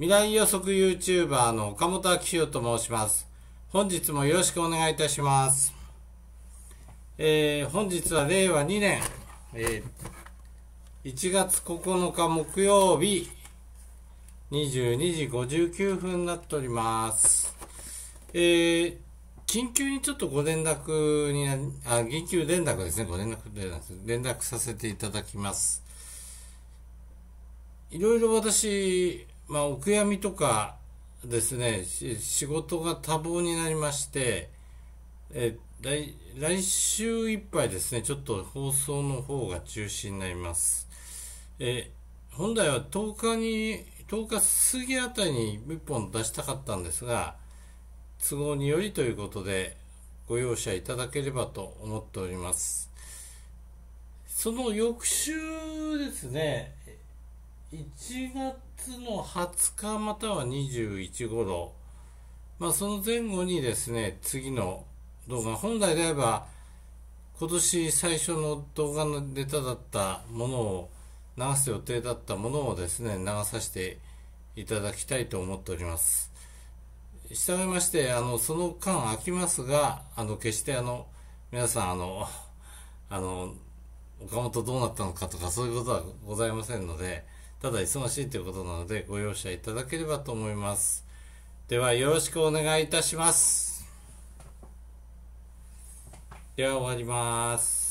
未来予測 YouTuber の岡本明宏と申します。本日もよろしくお願いいたします。えー、本日は令和2年、えー、1月9日木曜日、22時59分になっております。えー、緊急にちょっとご連絡にあ、緊急連絡ですね、ご連絡連絡させていただきます。いろいろ私、まあ、お悔やみとかですね、仕事が多忙になりまして、え来来週いっぱいですね、ちょっと放送の方が中止になります。え本来は10日に、10日過ぎあたりに1本出したかったんですが、都合によりということで、ご容赦いただければと思っております。その翌週ですね、1月の20日または21頃、まあ、その前後にですね、次の動画、本来であれば、今年最初の動画のネタだったものを流す予定だったものをですね、流させていただきたいと思っております。従いまして、あの、その間空きますが、あの、決してあの、皆さん、あの、あの、岡本どうなったのかとかそういうことはございませんので、ただ忙しいということなのでご容赦いただければと思います。ではよろしくお願いいたします。では終わります。